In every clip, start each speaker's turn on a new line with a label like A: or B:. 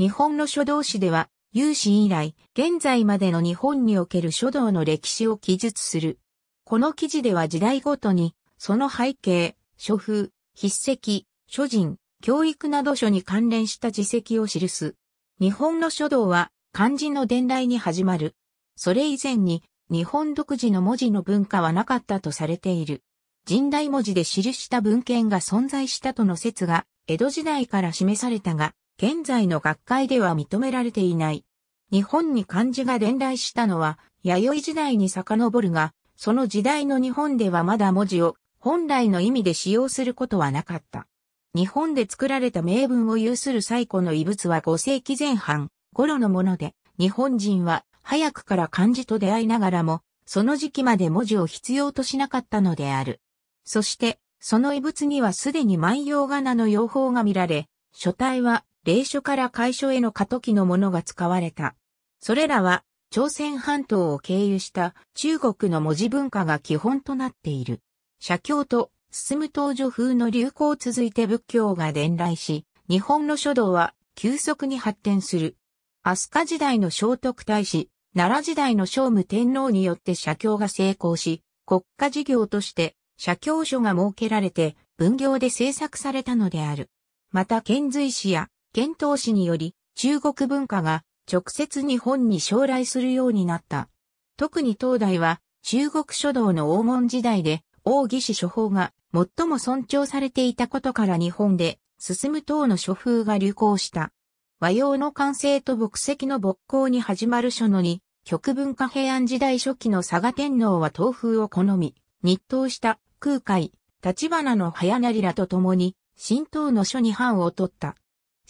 A: 日本の書道史では、有史以来、現在までの日本における書道の歴史を記述する。この記事では時代ごとに、その背景、書風、筆跡、書人、教育など書に関連した実績を記す。日本の書道は漢字の伝来に始まる。それ以前に日本独自の文字の文化はなかったとされている。人代文字で記した文献が存在したとの説が江戸時代から示されたが、現在の学会では認められていない。日本に漢字が伝来したのは、弥生時代に遡るが、その時代の日本ではまだ文字を本来の意味で使用することはなかった。日本で作られた名文を有する最古の遺物は5世紀前半頃のもので、日本人は早くから漢字と出会いながらも、その時期まで文字を必要としなかったのである。そして、その遺物にはすでに万葉仮名の用法が見られ、書体は霊所から会所への過渡期のものが使われた。それらは、朝鮮半島を経由した中国の文字文化が基本となっている。写経と進む東女風の流行を続いて仏教が伝来し、日本の書道は急速に発展する。飛鳥時代の聖徳太子、奈良時代の聖武天皇によって写経が成功し、国家事業として写経書が設けられて分業で制作されたのである。また遣隋使や遣唐使により中国文化が直接日本に将来するようになった。特に東大は中国書道の黄門時代で王義士処方が最も尊重されていたことから日本で進む唐の書風が流行した。和洋の完成と牧石の勃興に始まる書のに、極文化平安時代初期の佐賀天皇は東風を好み、日東した空海、立花の早成らと共に、新唐の書に範を取った。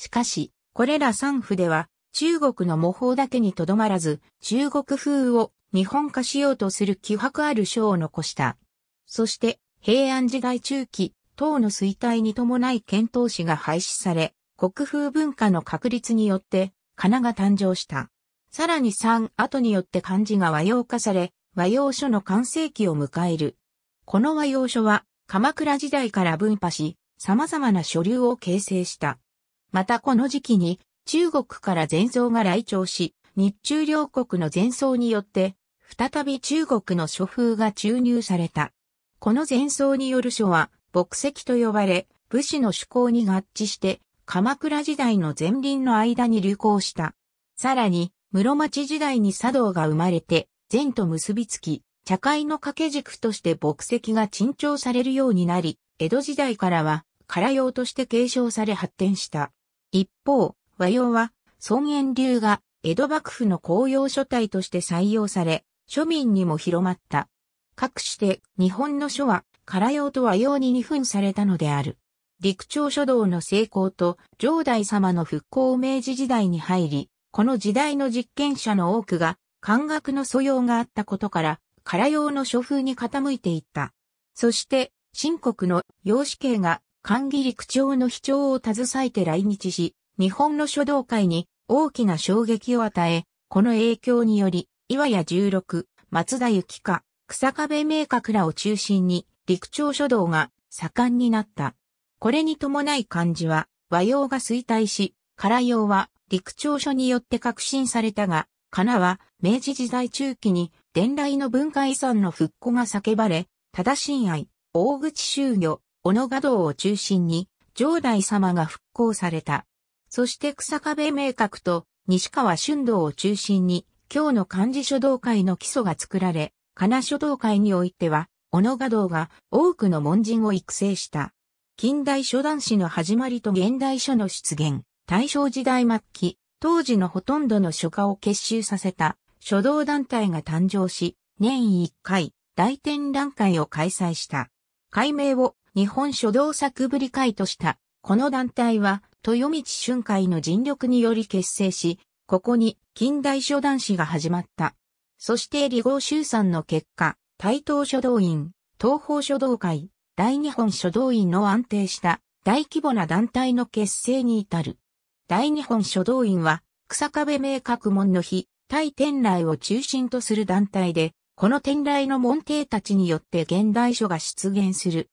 A: しかし、これら三府では、中国の模倣だけにとどまらず、中国風を日本化しようとする気迫ある書を残した。そして、平安時代中期、唐の衰退に伴い遣唐使が廃止され、国風文化の確立によって、仮名が誕生した。さらに3後によって漢字が和洋化され、和洋書の完成期を迎える。この和洋書は、鎌倉時代から分派し、様々な書流を形成した。またこの時期に中国から前奏が来朝し、日中両国の前奏によって、再び中国の書風が注入された。この前奏による書は、牧石と呼ばれ、武士の趣向に合致して、鎌倉時代の前輪の間に流行した。さらに、室町時代に茶道が生まれて、禅と結びつき、茶会の掛け軸として牧石が珍重されるようになり、江戸時代からは、唐用として継承され発展した。一方、和洋は、孫炎流が江戸幕府の公用書体として採用され、庶民にも広まった。かくして日本の書は、唐用と和洋に二分されたのである。陸朝書道の成功と、上代様の復興を明治時代に入り、この時代の実験者の多くが、漢学の素養があったことから、唐用の書風に傾いていった。そして、新国の洋子系が管義陸長の秘長を携えて来日し、日本の書道界に大きな衝撃を与え、この影響により、岩屋十六、松田幸か、草壁明確らを中心に、陸長書道が盛んになった。これに伴い漢字は和洋が衰退し、唐洋は陸長書によって革新されたが、かなは明治時代中期に伝来の文化遺産の復古が叫ばれ、正しい愛、大口修行、小野賀道を中心に、上代様が復興された。そして草壁明覚と西川春道を中心に、今日の漢字書道会の基礎が作られ、金書道会においては、小野賀道が多くの門人を育成した。近代書男史の始まりと現代書の出現、大正時代末期、当時のほとんどの書家を結集させた書道団体が誕生し、年1回、大展覧会を開催した。改名を日本書道作ぶり会とした。この団体は、豊道春会の尽力により結成し、ここに近代書男子が始まった。そして李合周参の結果、台東書道院、東方書道会、大日本書道院の安定した大規模な団体の結成に至る。大日本書道院は、草壁名覚門の日、対天来を中心とする団体で、この天来の門弟たちによって現代書が出現する。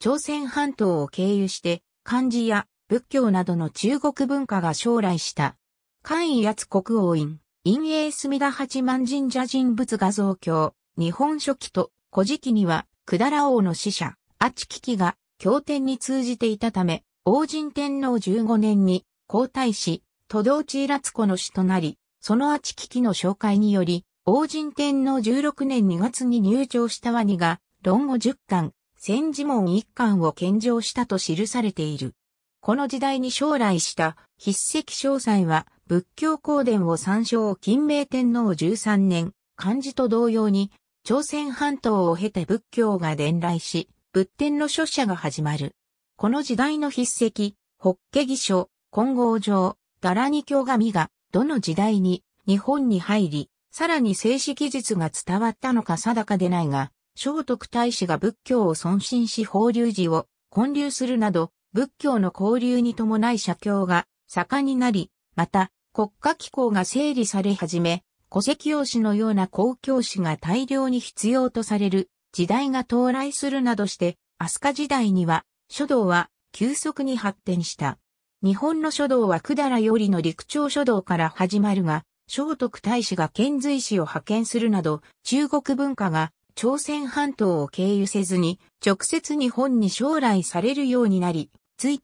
A: 朝鮮半島を経由して、漢字や仏教などの中国文化が将来した。関位八国王院、陰影隅田八幡神社人物画像鏡、日本書紀と古事記には、百済王の使者、あちききが経典に通じていたため、王神天皇15年に皇太子、都道地ら津子の死となり、そのあちききの紹介により、王神天皇16年2月に入朝したワニが、論語10巻、千字門一巻を献上したと記されている。この時代に将来した筆跡詳細は仏教公伝を参照金明天皇13年、漢字と同様に朝鮮半島を経て仏教が伝来し、仏典の書写が始まる。この時代の筆跡、法華義書、金剛上、ダラニ教神が、どの時代に日本に入り、さらに正式技術が伝わったのか定かでないが、聖徳太子が仏教を尊信し法隆寺を建立するなど、仏教の交流に伴い社教が盛んになり、また国家機構が整理され始め、戸籍用紙のような公共紙が大量に必要とされる時代が到来するなどして、飛鳥時代には書道は急速に発展した。日本の書道は百済よりの陸長書道から始まるが、聖徳太子が遣隋使を派遣するなど、中国文化が朝鮮半島を経由せずに、直接日本に将来されるようになり、つい、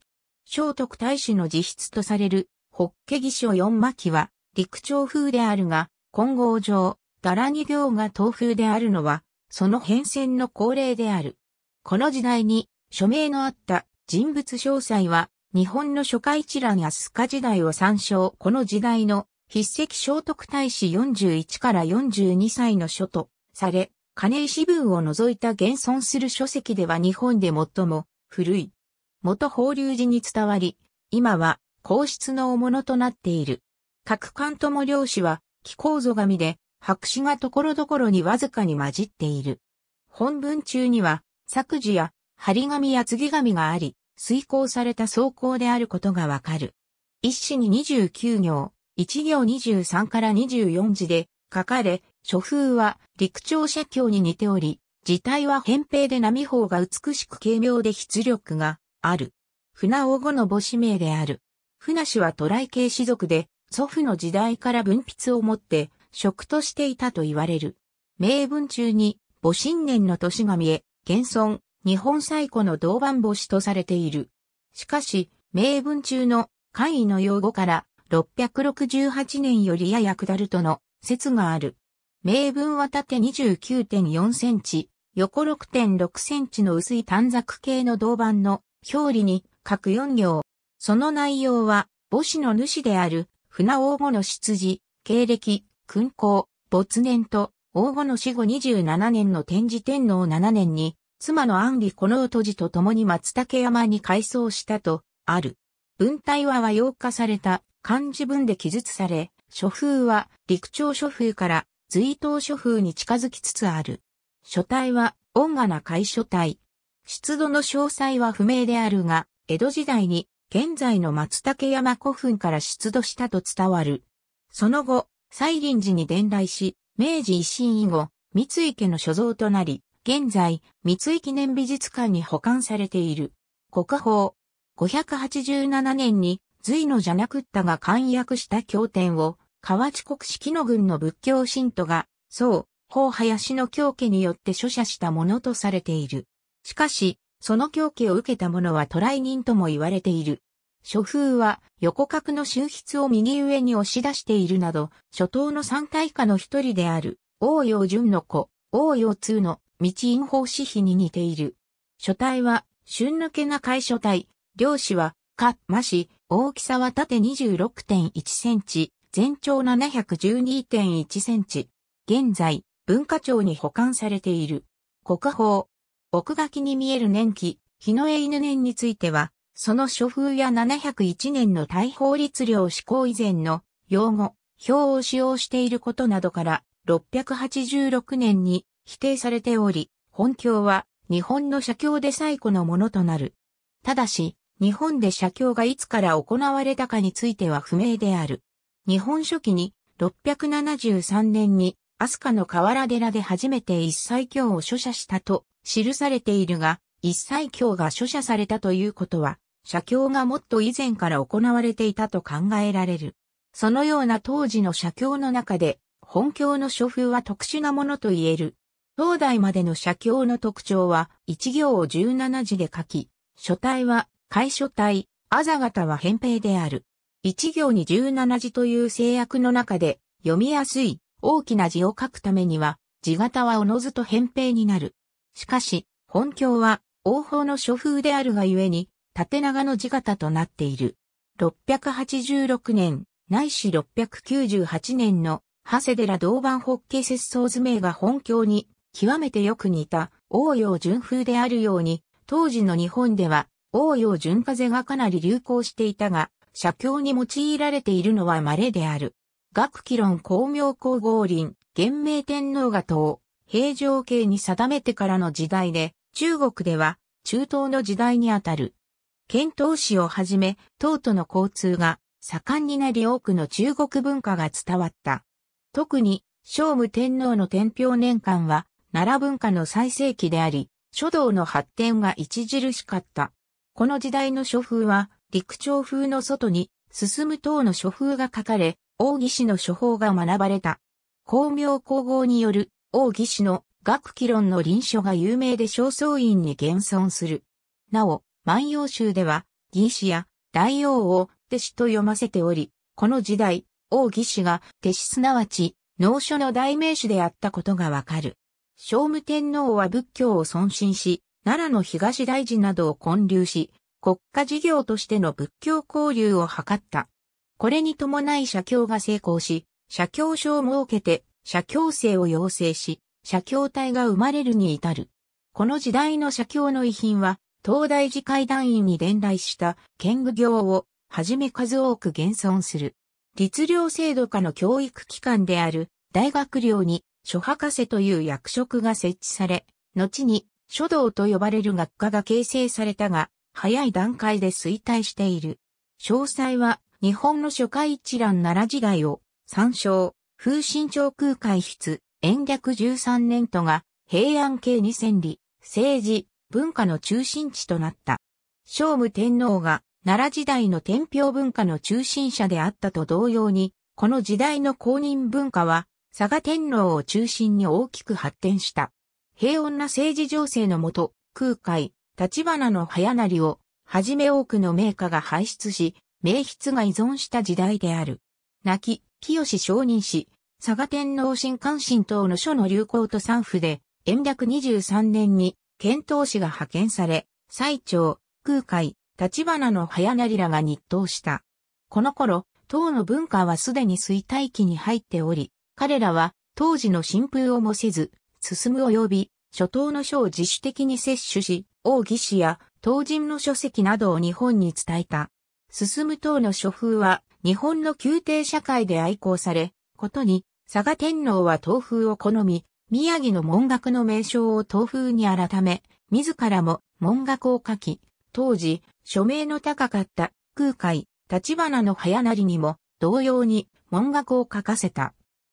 A: 聖徳太子の自筆とされる、法華義書四巻は、陸朝風であるが、金剛上、ダラニ行が東風であるのは、その変遷の恒例である。この時代に、署名のあった人物詳細は、日本の初回一覧や須賀時代を参照、この時代の筆跡聖徳太子41から42歳の書とされ、金井文を除いた現存する書籍では日本で最も古い。元法隆寺に伝わり、今は皇室のおものとなっている。各官とも漁師は気候図紙で白紙がところどころにわずかに混じっている。本文中には作字や張り紙や継ぎ紙があり、遂行された草稿であることがわかる。一紙に29行、1行23から24字で書かれ、書風は陸長写経に似ており、字体は扁平で波方が美しく軽妙で出力がある。船王後の母子名である。船氏は渡来系士族で、祖父の時代から文筆を持って、職としていたと言われる。名文中に、母神年の年が見え、現存、日本最古の銅版母子とされている。しかし、名文中の、簡易の用語から、668年よりやや下るとの説がある。名文は縦29.4センチ、横6.6センチの薄い短冊形の銅板の表裏に各4行。その内容は、母子の主である船王後の出自、経歴、勲功、没年と、王後の死後27年の天智天皇7年に、妻の安里このとじと共に松竹山に改装したと、ある。文体は和洋化された漢字文で記述され、書風は陸朝書風から随当書風に近づきつつある。書体は、音画な楷書体。出土の詳細は不明であるが、江戸時代に、現在の松竹山古墳から出土したと伝わる。その後、西林寺に伝来し、明治維新以後、三井家の所蔵となり、現在、三井記念美術館に保管されている。国宝。587年に、隋のじゃなくったが簡約した経典を、河内国式の軍の仏教信徒が、そう、法林の教家によって書者したものとされている。しかし、その教家を受けた者は渡来人とも言われている。書風は横角の修筆を右上に押し出しているなど、初頭の三大家の一人である、王陽淳の子、王陽通の道院法師碑に似ている。書体は、春抜けな楷書体、漁師は、か、まし、大きさは縦26.1センチ、全長712.1センチ。現在、文化庁に保管されている。国宝。奥書きに見える年期、日の絵犬年については、その書風や701年の大法律令施行以前の用語、表を使用していることなどから、686年に否定されており、本教は日本の社教で最古のものとなる。ただし、日本で社教がいつから行われたかについては不明である。日本書紀に673年に飛鳥の河原寺で初めて一切経を書写したと記されているが、一切経が書写されたということは、写経がもっと以前から行われていたと考えられる。そのような当時の写経の中で、本経の書風は特殊なものと言える。当代までの写経の特徴は、一行を17字で書き、書体は、楷書体、あざ型は扁平である。一行に17字という制約の中で、読みやすい、大きな字を書くためには、字型はおのずと扁平になる。しかし、本教は、王法の書風であるがゆえに、縦長の字型となっている。686年、ないし698年の、長谷寺銅板法華節操図名が本教に、極めてよく似た、王用順風であるように、当時の日本では、王用順風がかなり流行していたが、写経に用いられているのは稀である。学記論光明皇后林、元明天皇が党、平城形に定めてからの時代で、中国では中東の時代にあたる。遣唐使をはじめ、唐との交通が盛んになり多くの中国文化が伝わった。特に、聖武天皇の天平年間は、奈良文化の最盛期であり、書道の発展が著しかった。この時代の書風は、陸長風の外に、進む等の書風が書かれ、王義氏の書法が学ばれた。光明皇后による、王義氏の学記論の臨書が有名で正倉院に現存する。なお、万葉集では、義氏や大王を弟子と読ませており、この時代、王義氏が弟子すなわち、農書の代名詞であったことがわかる。聖武天皇は仏教を尊信し、奈良の東大寺などを建立し、国家事業としての仏教交流を図った。これに伴い社協が成功し、社協所を設けて、社協制を養成し、社協体が生まれるに至る。この時代の社協の遺品は、東大寺会団員に伝来した剣具業をはじめ数多く現存する。律令制度下の教育機関である大学寮に諸博士という役職が設置され、後に書道と呼ばれる学科が形成されたが、早い段階で衰退している。詳細は日本の初回一覧奈良時代を参照、風神長空海筆、延暦13年とが平安系二千里、政治、文化の中心地となった。聖武天皇が奈良時代の天平文化の中心者であったと同様に、この時代の公認文化は佐賀天皇を中心に大きく発展した。平穏な政治情勢のもと、空海、立花の早なりを、はじめ多くの名家が輩出し、名筆が依存した時代である。泣き、清承認し、佐賀天皇新関心等の書の流行と産婦で、延暦23年に、遣唐使が派遣され、最長、空海、立花の早なりらが日当した。この頃、唐の文化はすでに衰退期に入っており、彼らは当時の新風をもせず、進む及び、初頭の書を自主的に摂取し、王義士や当人の書籍などを日本に伝えた。進む党の書風は日本の宮廷社会で愛好され、ことに佐賀天皇は東風を好み、宮城の文学の名称を東風に改め、自らも文学を書き、当時、署名の高かった空海、立花の早成にも同様に文学を書かせた。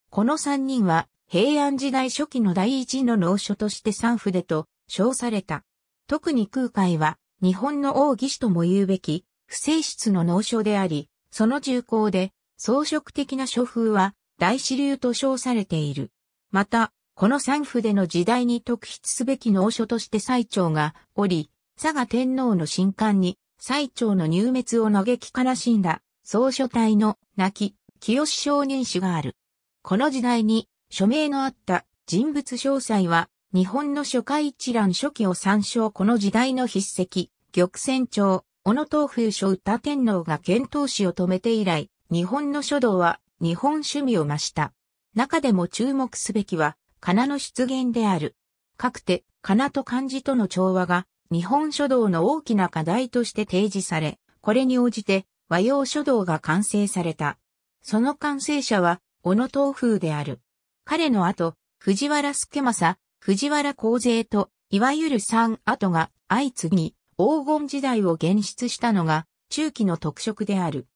A: この三人は平安時代初期の第一の農書として三筆と称された。特に空海は、日本の王義士とも言うべき、不正室の農書であり、その重厚で、装飾的な書風は、大支流と称されている。また、この三筆での時代に特筆すべき農書として最長がおり、佐賀天皇の神官に、最長の入滅を嘆き悲しんだ、総書体の泣き、清少年史がある。この時代に、署名のあった人物詳細は、日本の書回一覧初期を参照この時代の筆跡、玉泉町、小野東風書歌天皇が遣唐使を止めて以来、日本の書道は日本趣味を増した。中でも注目すべきは、かなの出現である。かくて、かなと漢字との調和が、日本書道の大きな課題として提示され、これに応じて和洋書道が完成された。その完成者は、小野東風である。彼の後、藤原助正、藤原光勢と、いわゆる三跡が相次ぎ、黄金時代を現出したのが、中期の特色である。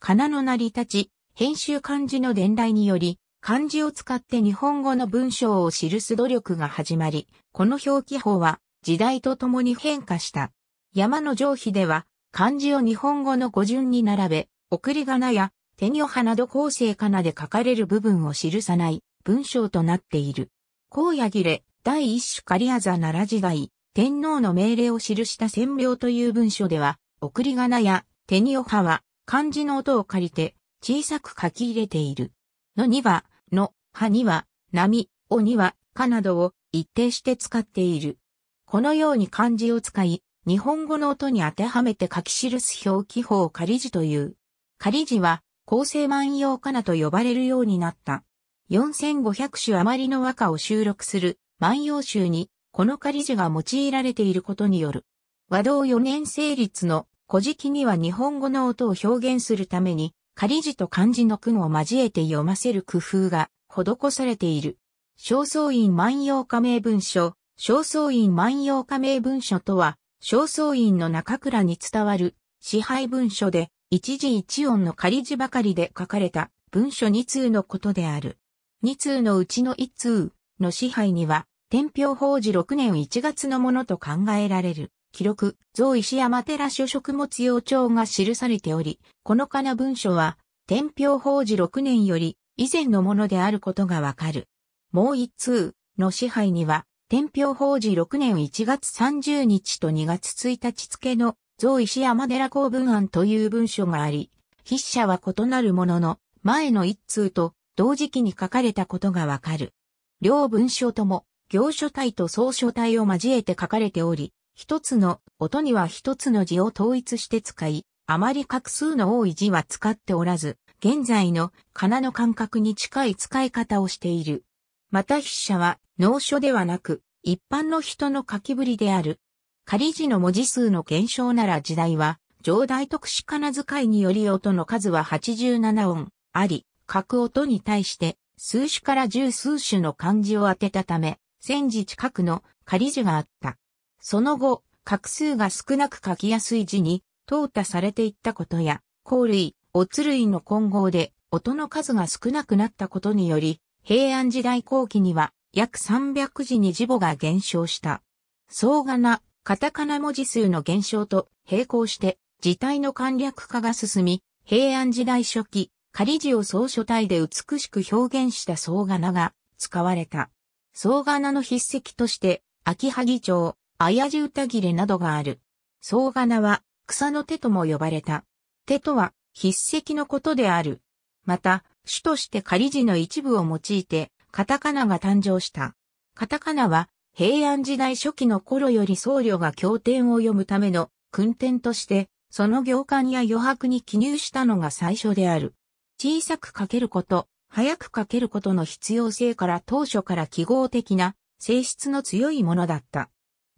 A: 仮名の成り立ち、編集漢字の伝来により、漢字を使って日本語の文章を記す努力が始まり、この表記法は時代とともに変化した。山の上皮では漢字を日本語の語順に並べ、送り仮名や手にお花ど構成仮名で書かれる部分を記さない文章となっている。荒野切れ、第一種カリアザなら時代、天皇の命令を記した占領という文書では、送り仮名や手におはは、漢字の音を借りて、小さく書き入れている。のには、の、はには、波、おには、かなどを一定して使っている。このように漢字を使い、日本語の音に当てはめて書き記す表記法を仮字という。仮字は、構成万葉かなと呼ばれるようになった。4500種余りの和歌を収録する万葉集に、この仮字が用いられていることによる。和道4年成立の古事記には日本語の音を表現するために、仮字と漢字の句を交えて読ませる工夫が施されている。正倉院万葉仮名文書、正倉院万葉仮名文書とは、正倉院の中倉に伝わる支配文書で、一字一音の仮字ばかりで書かれた文書二通のことである。二通のうちの一通の支配には、天平法事6年1月のものと考えられる。記録、増石山寺諸食物用帳が記されており、このかな文書は、天平法事6年より以前のものであることがわかる。もう一通の支配には、天平法事6年1月30日と2月1日付の、増石山寺公文案という文書があり、筆者は異なるものの、前の一通と同時期に書かれたことがわかる。両文書とも、行書体と草書体を交えて書かれており、一つの音には一つの字を統一して使い、あまり画数の多い字は使っておらず、現在の仮名の感覚に近い使い方をしている。また筆者は、脳書ではなく、一般の人の書きぶりである。仮字の文字数の減少なら時代は、上代特殊仮名遣いにより音の数は87音あり、書く音に対して、数種から十数種の漢字を当てたため、戦時字近くの仮字があった。その後、画数が少なく書きやすい字に、淘汰されていったことや、甲類、おツ類の混合で、音の数が少なくなったことにより、平安時代後期には、約300字に字母が減少した。総柄、カタカナ文字数の減少と並行して、字体の簡略化が進み、平安時代初期、仮字を総書体で美しく表現した総柄が使われた。総金の筆跡として、秋葉木町、綾地歌切れなどがある。総金は、草の手とも呼ばれた。手とは、筆跡のことである。また、主として仮字の一部を用いて、カタカナが誕生した。カタカナは、平安時代初期の頃より僧侶が経典を読むための訓典として、その行間や余白に記入したのが最初である。小さく書けること、早くかけることの必要性から当初から記号的な性質の強いものだった。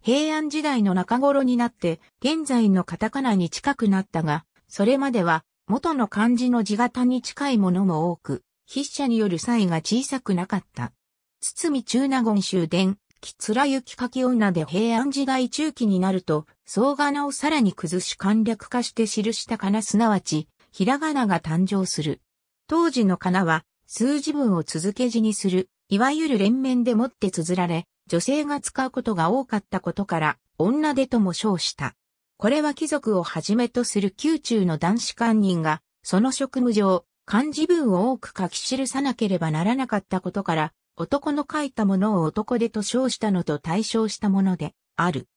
A: 平安時代の中頃になって現在のカタカナに近くなったが、それまでは元の漢字の字型に近いものも多く、筆者による差異が小さくなかった。堤中納言終電、木貫雪書き女で平安時代中期になると、総仮名をさらに崩し簡略化して記した仮名すなわち、ひらがなが誕生する。当時の仮名は、数字文を続け字にする、いわゆる連綿でもって綴られ、女性が使うことが多かったことから、女でとも称した。これは貴族をはじめとする宮中の男子官人が、その職務上、漢字文を多く書き記さなければならなかったことから、男の書いたものを男でと称したのと対称したもので、ある。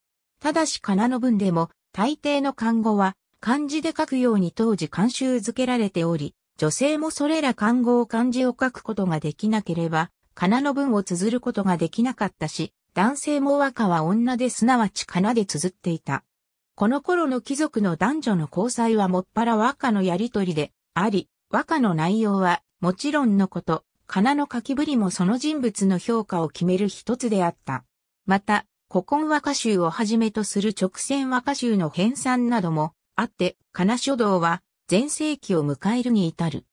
A: ただし仮名の文でも、大抵の漢語は、漢字で書くように当時慣習づけられており、女性もそれら漢語を漢字を書くことができなければ、仮名の文を綴ることができなかったし、男性も和歌は女ですなわち金で綴っていた。この頃の貴族の男女の交際はもっぱら和歌のやりとりであり、和歌の内容はもちろんのこと、仮名の書きぶりもその人物の評価を決める一つであった。また、古今和歌集をはじめとする直線和歌集の編纂などもあって、金書道は全盛期を迎えるに至る。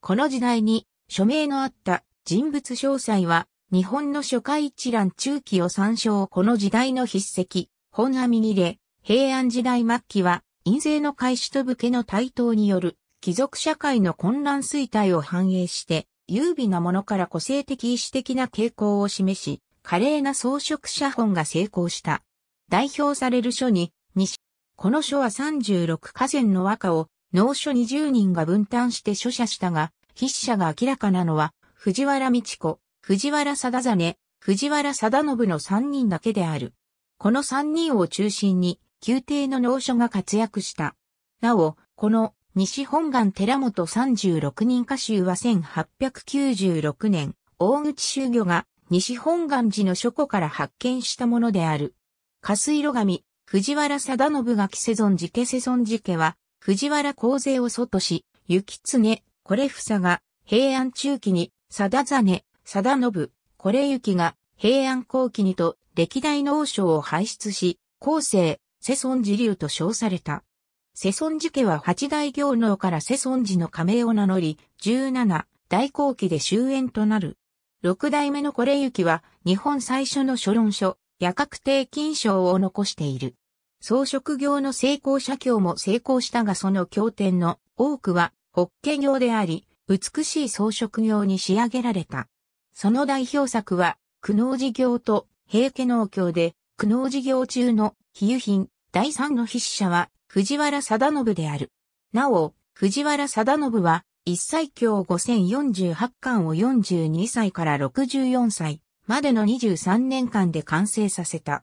A: この時代に署名のあった人物詳細は日本の初回一覧中期を参照この時代の筆跡、本阿弥切れ、平安時代末期は陰性の開始と武家の台頭による貴族社会の混乱衰退を反映して優美なものから個性的意志的な傾向を示し、華麗な装飾写本が成功した。代表される書に、西。この書は36河川の和歌を農書20人が分担して書写したが、筆者が明らかなのは、藤原道子、藤原貞真、藤原貞信の3人だけである。この3人を中心に、宮廷の農書が活躍した。なお、この西本願寺本36人歌集は1896年、大口修魚が西本願寺の書庫から発見したものである。加水路神、藤原貞信が着世存寺家世存じ家は、藤原光勢を外し、行常、これ房が、平安中期に、定真、定信、これきが、平安後期にと、歴代の王将を輩出し、後世、世孫寺流と称された。世孫寺家は八大行能から世孫寺の仮名を名乗り、十七、大後期で終焉となる。六代目のこれゆきは、日本最初の書論書、夜覚定金賞を残している。装飾業の成功者業も成功したがその経典の多くはホッケ業であり、美しい装飾業に仕上げられた。その代表作は、苦悩事業と平家農協で、苦悩事業中の比喩品第三の筆者は藤原貞信である。なお、藤原貞信は、一歳教5048巻を42歳から64歳までの23年間で完成させた。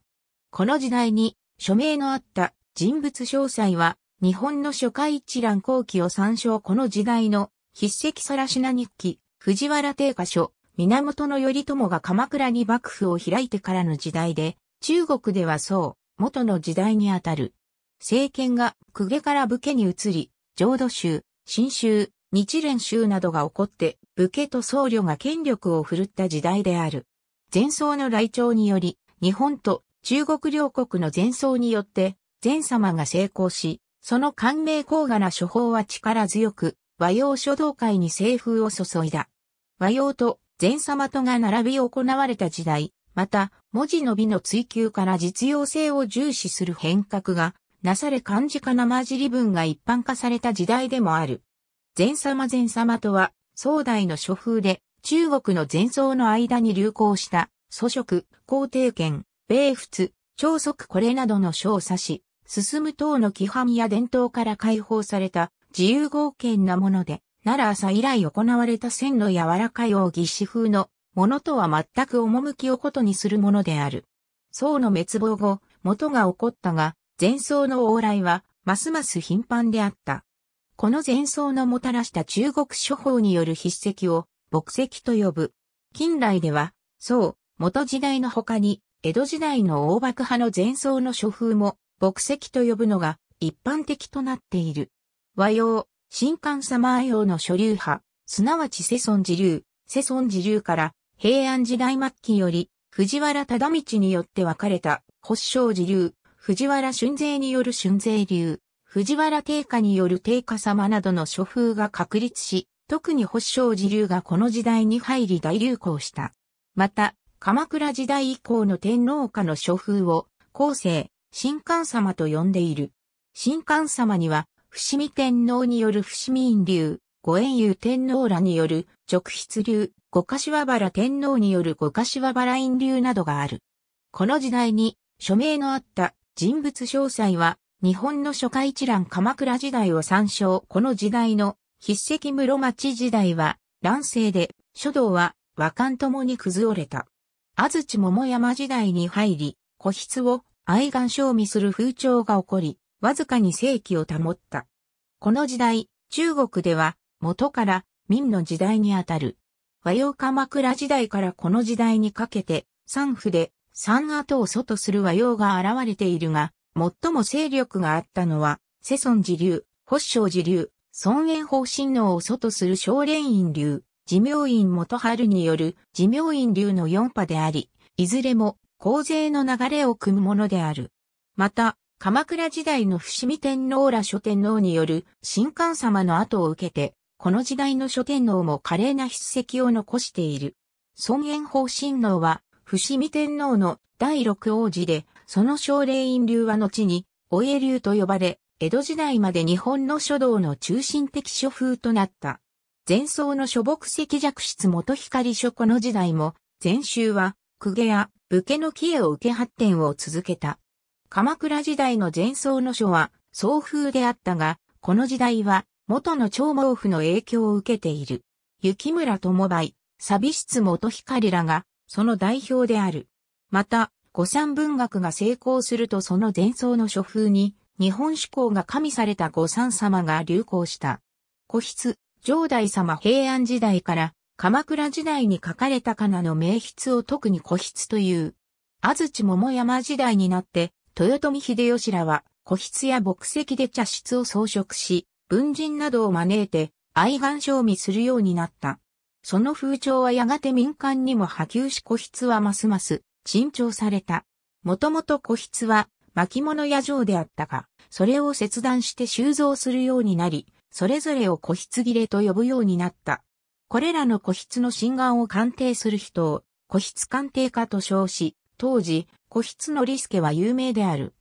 A: この時代に署名のあった人物詳細は、日本の初回一覧後期を参照この時代の筆跡さらしな日記、藤原定家書、源頼朝が鎌倉に幕府を開いてからの時代で、中国ではそう、元の時代にあたる。政権が公家から武家に移り、浄土宗、新宗、日蓮宗などが起こって、武家と僧侶が権力を振るった時代である。前奏の来朝により、日本と中国両国の前奏によって、前様が成功し、その官名高雅な処方は力強く、和洋書道会に清風を注いだ。和洋と前様とが並び行われた時代、また、文字の美の追求から実用性を重視する変革が、なされ漢字化生り文が一般化された時代でもある。前様前様とは、宋代の書風で、中国の前奏の間に流行した、祖職、皇帝権、米仏、超速これなどの書を指し、進む党の規範や伝統から解放された自由合憲なもので、奈良朝以来行われた線の柔らかい奥義士風のものとは全く趣をことにするものである。宋の滅亡後、元が起こったが、前宋の往来は、ますます頻繁であった。この前奏のもたらした中国諸法による筆跡を、墨跡と呼ぶ。近来では、宋、元時代の他に、江戸時代の大幕派の前奏の書風も、牧石と呼ぶのが一般的となっている。和洋、新刊様和洋の諸流派、すなわち世尊寺流、世尊寺流から平安時代末期より藤原忠道によって分かれた発祥寺流、藤原春勢による春勢流、藤原定家による定家様などの諸風が確立し、特に発祥寺流がこの時代に入り大流行した。また、鎌倉時代以降の天皇家の諸風を、後世、新官様と呼んでいる。新官様には、伏見天皇による伏見院流、五円優天皇らによる直筆流、五柏原天皇による五柏原院流などがある。この時代に署名のあった人物詳細は日本の初回一覧鎌倉時代を参照この時代の筆跡室町時代は乱世で書道は和漢ともに崩れた。安土桃山時代に入り、個室を愛玩賞味する風潮が起こり、わずかに正気を保った。この時代、中国では元から明の時代にあたる。和洋鎌倉時代からこの時代にかけて、三府で三跡を祖とする和洋が現れているが、最も勢力があったのは、世尊寺流、保昌寺流、尊炎法親能を祖とする少蓮院流、寺明院元春による寺明院流の四派であり、いずれも皇勢の流れを組むものである。また、鎌倉時代の伏見天皇ら諸天皇による新官様の後を受けて、この時代の諸天皇も華麗な筆跡を残している。孫厳法親王は、伏見天皇の第六王子で、その奨励院流は後に、お家流と呼ばれ、江戸時代まで日本の書道の中心的書風となった。前奏の諸木石弱室元光書この時代も、禅宗は、公家や武家の帰依を受け発展を続けた。鎌倉時代の前奏の書は、送風であったが、この時代は、元の長毛布の影響を受けている。雪村友梅、寂室元光らが、その代表である。また、五三文学が成功するとその前奏の書風に、日本志向が加味された五三様が流行した。個室、上代様平安時代から鎌倉時代に書かれたかなの名筆を特に古筆という。安土桃山時代になって、豊臣秀吉らは古筆や木石で茶室を装飾し、文人などを招いて愛玩賞味するようになった。その風潮はやがて民間にも波及し古筆はますます珍重された。もともと古筆は巻物や城であったが、それを切断して収蔵するようになり、それぞれを個室切れと呼ぶようになった。これらの個室の心眼を鑑定する人を、個室鑑定家と称し、当時、個室のリスケは有名である。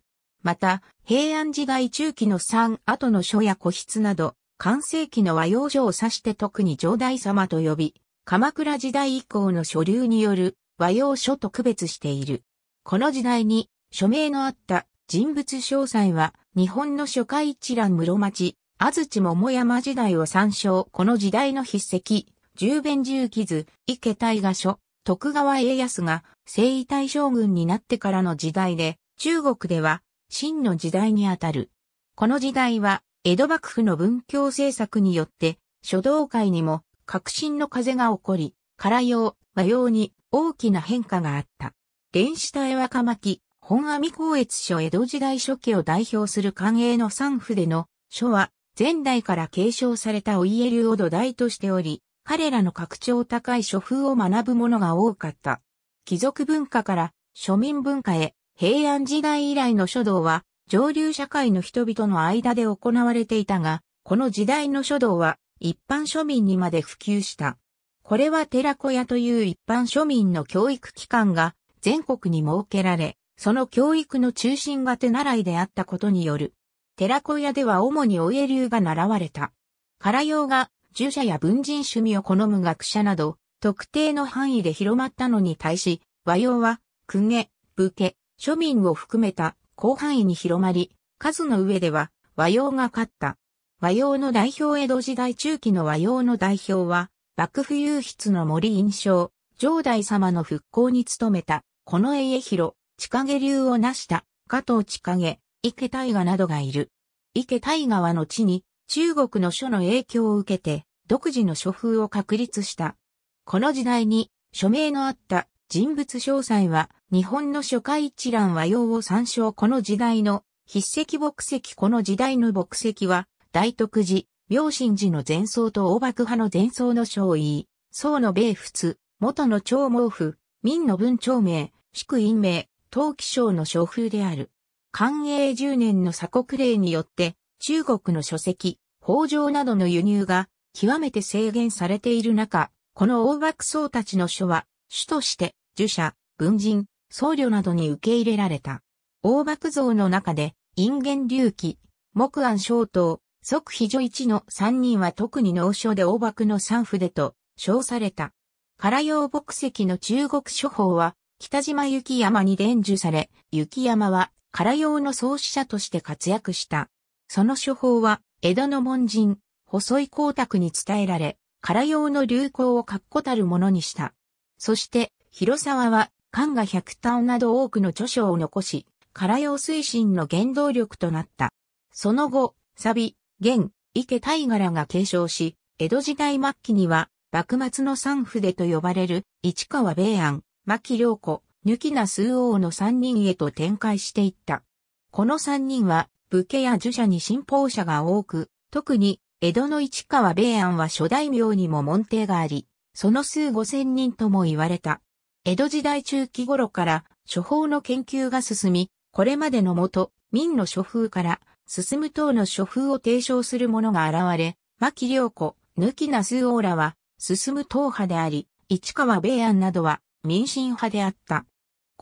A: また、平安時代中期の3後の書や個室など、完成期の和洋書を指して特に上代様と呼び、鎌倉時代以降の書流による和洋書と区別している。この時代に、署名のあった人物詳細は、日本の書回一覧室町、安土桃山時代を参照。この時代の筆跡、十弁十傷、池大河書、徳川家康が征夷大将軍になってからの時代で、中国では、真の時代にあたる。この時代は、江戸幕府の文教政策によって、書道界にも革新の風が起こり、唐用、和用に大きな変化があった。連下絵若巻、本阿弥光悦書江戸時代初期を代表する官営の三筆の書は前代から継承されたお家流を土台としており、彼らの格調高い書風を学ぶ者が多かった。貴族文化から庶民文化へ、平安時代以来の書道は、上流社会の人々の間で行われていたが、この時代の書道は一般庶民にまで普及した。これは寺子屋という一般庶民の教育機関が全国に設けられ、その教育の中心が手習いであったことによる。寺小屋では主にお家流が習われた。唐用が、儒者や文人趣味を好む学者など、特定の範囲で広まったのに対し、和用は、公家、武家、庶民を含めた広範囲に広まり、数の上では和洋が勝った。和洋の代表江戸時代中期の和洋の代表は、幕府有筆の森印象、上代様の復興に努めた、この家広、地下流を成した、加藤近下、池大河などがいる。池大河の地に中国の書の影響を受けて独自の書風を確立した。この時代に署名のあった人物詳細は日本の書界一覧和洋を参照この時代の筆跡墨石この時代の墨石は大徳寺、明神寺の前奏と大幕派の前奏の小位、宋の米仏、元の長毛布、民の文長名、宿院名、陶器章の書風である。寛永10年の鎖国令によって、中国の書籍、法上などの輸入が極めて制限されている中、この大幕僧たちの書は、主として、儒者、文人、僧侶などに受け入れられた。大幕像の中で、陰元隆起、木安正刀、即秘女一の三人は特に農書で大幕の三筆と称された。唐用木石の中国書法は、北島雪山に伝授され、雪山は唐用の創始者として活躍した。その処方は、江戸の門人、細井光沢に伝えられ、唐用の流行を確固たるものにした。そして、広沢は、漢が百端など多くの著書を残し、唐用推進の原動力となった。その後、サビ、元、池大柄が継承し、江戸時代末期には、幕末の三筆と呼ばれる、市川米安、牧良子、抜きな数王の三人へと展開していった。この三人は、武家や儒者に信奉者が多く、特に、江戸の市川米安は諸大名にも門弟があり、その数五千人とも言われた。江戸時代中期頃から処方の研究が進み、これまでのもと、民の処風から、進む党の処風を提唱する者が現れ、牧良子、抜きな数王らは、進む党派であり、市川米安などは、民進派であった。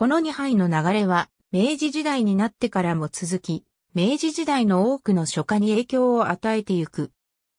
A: この2杯の流れは、明治時代になってからも続き、明治時代の多くの書家に影響を与えてゆく。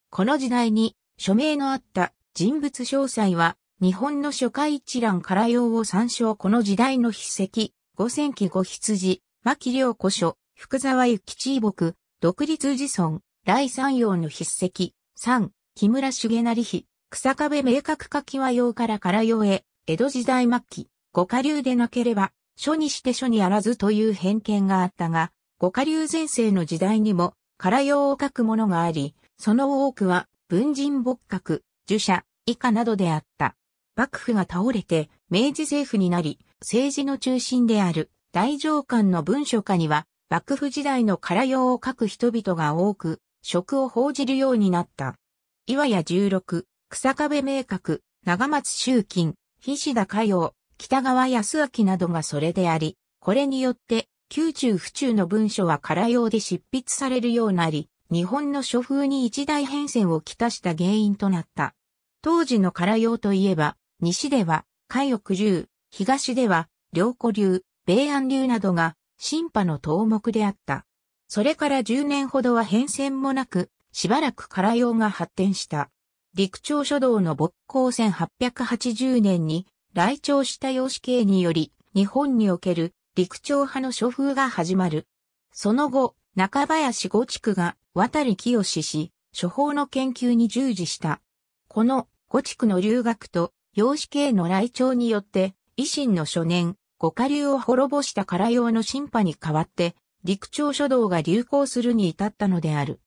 A: この時代に、署名のあった人物詳細は、日本の書家一覧から用を参照この時代の筆跡、五千期五羊、牧良古書、福沢諭吉木、独立自尊、来三陽の筆跡、三、木村重成碑、草壁明確書きは用からから用へ、江戸時代末期、五下流でなければ、書にして書にあらずという偏見があったが、五下流前世の時代にも、唐用を書くものがあり、その多くは、文人仏閣、儒者、以下などであった。幕府が倒れて、明治政府になり、政治の中心である、大上官の文書家には、幕府時代の唐用を書く人々が多く、職を報じるようになった。岩屋十六、草壁明覚、長松周金、菱田嘉陽、北川康明などがそれであり、これによって、宮中府中の文書は空用で執筆されるようなり、日本の書風に一大変遷をきたした原因となった。当時の空用といえば、西では、海翼流、東では、良古流、米安流などが、新派の頭目であった。それから10年ほどは変遷もなく、しばらく空用が発展した。陸朝書道の勃興1880年に来朝した様式系により、日本における陸朝派の処風が始まる。その後、中林五畜が渡り清しし、処方の研究に従事した。この五畜の留学と様子系の来朝によって、維新の初年、五下流を滅ぼした唐用の審判に代わって、陸朝書道が流行するに至ったのである。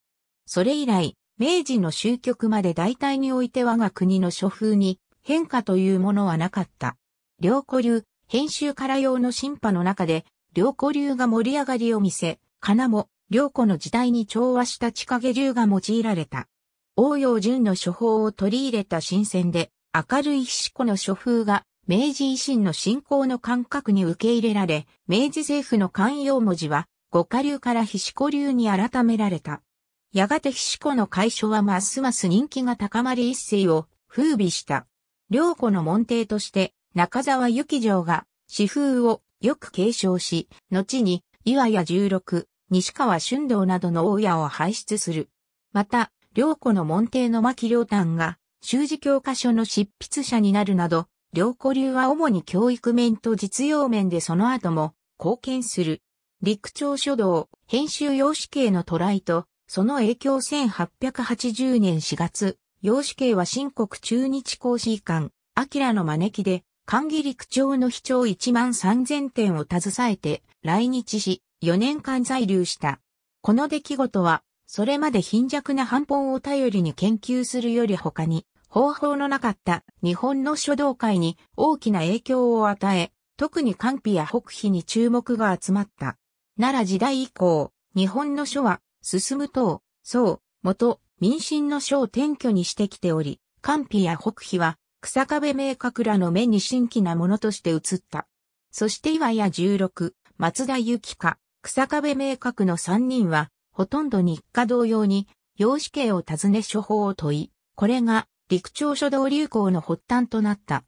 A: それ以来、明治の終局まで大体において我が国の諸風に変化というものはなかった。両古流、編集から用の進派の中で、両古流が盛り上がりを見せ、金も、両古の時代に調和した地下下流が用いられた。応用順の処方を取り入れた新鮮で、明るい菱子の処風が、明治維新の信仰の感覚に受け入れられ、明治政府の寛容文字は、五下流から菱子流に改められた。やがて菱子の解消はますます人気が高まり一世を風靡した。良子の門弟として中沢幸城が詩風をよく継承し、後に岩屋十六、西川春道などの大家を輩出する。また、良子の門弟の牧良丹が、修辞教科書の執筆者になるなど、良子流は主に教育面と実用面でその後も貢献する。陸長書道、編集用紙系のトライと、その影響1880年4月、陽子系は新国中日公使館、アキラの招きで、管義陸長の秘長1万3000点を携えて来日し、4年間在留した。この出来事は、それまで貧弱な反本を頼りに研究するより他に、方法のなかった日本の書道界に大きな影響を与え、特に官費や北費に注目が集まった。奈良時代以降、日本の書は、進むう、宋、元、民進の書を転居にしてきており、官費や北費は、草壁明確らの目に新規なものとして移った。そして岩屋十六、松田幸か、草壁明確の三人は、ほとんど日課同様に、養子形を尋ね処方を問い、これが陸長書道流行の発端となった。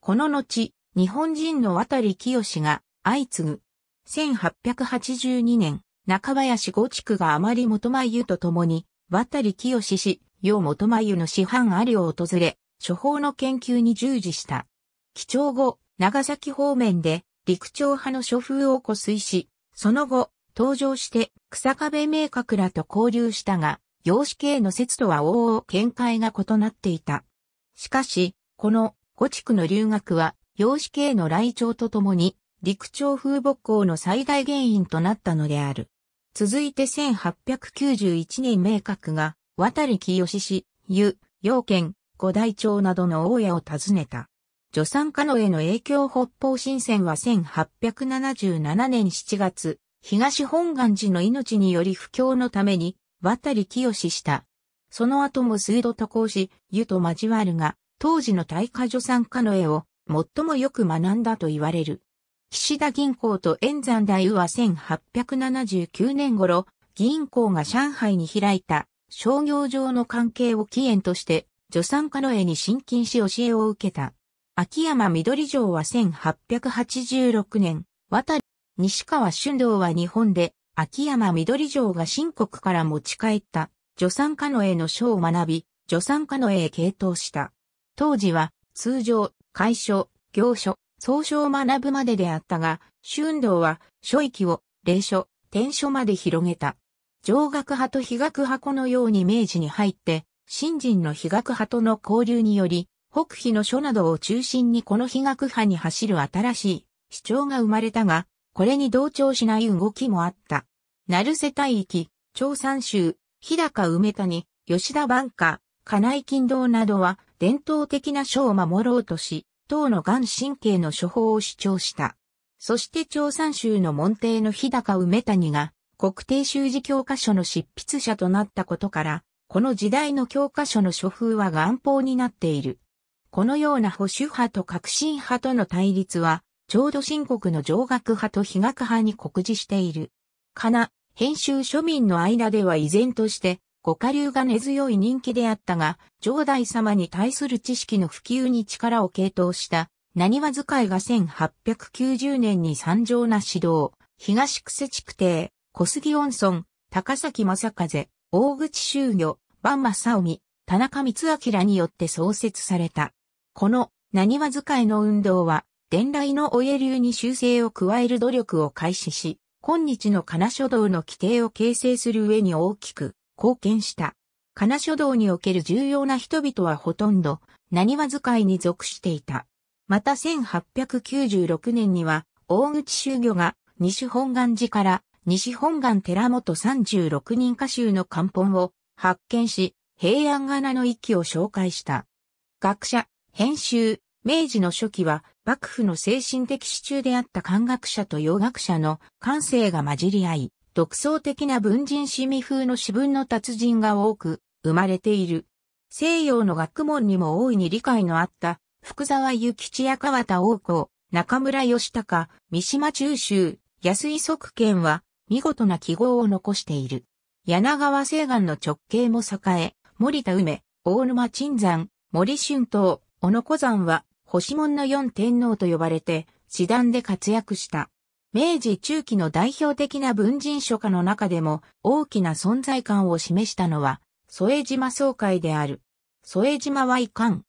A: この後、日本人の渡り清が相次ぐ。1882年、中林五地区があまり元前湯と共に、渡り清氏、楊真由の師範ありを訪れ、処方の研究に従事した。貴重後、長崎方面で陸長派の諸風を湖水し、その後、登場して草壁明確らと交流したが、様式への説とは往々見解が異なっていた。しかし、この五地区の留学は、様式への来庁とともに、陸長風木校の最大原因となったのである。続いて1891年明覚が、渡り清氏、湯、陽賢、五大町などの大家を訪ねた。助産家のへの影響北方新鮮は1877年7月、東本願寺の命により不況のために、渡り清した。その後も水戸渡航し、湯と交わるが、当時の大化助産家の絵を最もよく学んだと言われる。岸田銀行と円山大宇は1879年頃、銀行が上海に開いた商業上の関係を起源として、助産家の絵に親近し教えを受けた。秋山緑城は1886年、渡り、西川春道は日本で、秋山緑城が新国から持ち帰った、助産家の絵の書を学び、助産家の絵へ傾倒した。当時は、通常、会所、行所、総書を学ぶまでであったが、春道は書域を霊書、天書まで広げた。上学派と非学派このように明治に入って、新人の非学派との交流により、北非の書などを中心にこの非学派に走る新しい主張が生まれたが、これに同調しない動きもあった。成瀬大域、長三州、日高梅谷、吉田万華、金井金堂などは伝統的な書を守ろうとし、等の癌神経の処方を主張した。そして長三州の門弟の日高梅谷が国定修辞教科書の執筆者となったことから、この時代の教科書の処風は元法になっている。このような保守派と革新派との対立は、ちょうど新国の上学派と非学派に酷似している。かな、編集庶民の間では依然として、五下流が根強い人気であったが、上代様に対する知識の普及に力を傾倒した、何和使いが1890年に参上な指導、東久世地区邸、小杉温村、高崎正風、大口修魚、万正臣、田中光明によって創設された。この、何和使いの運動は、伝来のお家流に修正を加える努力を開始し、今日の金書道の規定を形成する上に大きく貢献した。金書道における重要な人々はほとんど、何話遣いに属していた。また1896年には、大口修魚が西本願寺から西本願寺本36人歌集の漢本を発見し、平安仮名の域を紹介した。学者、編集、明治の初期は幕府の精神的支柱であった漢学者と洋学者の感性が混じり合い、独創的な文人趣味風の詩文の達人が多く生まれている。西洋の学問にも大いに理解のあった福沢諭吉や川田王子、中村義隆、三島中州、安井側県は見事な記号を残している。柳川西岸の直径も栄え、森田梅、大沼鎮山、森春東、小野小山は、星門の四天皇と呼ばれて、師団で活躍した。明治中期の代表的な文人書家の中でも大きな存在感を示したのは、添島総会である。添島は遺憾、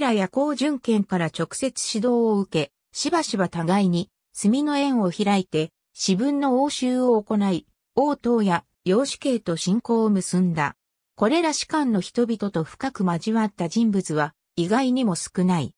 A: 明や高順賢から直接指導を受け、しばしば互いに、墨の縁を開いて、私文の応酬を行い、王党や養子系と信仰を結んだ。これら士官の人々と深く交わった人物は、意外にも少ない。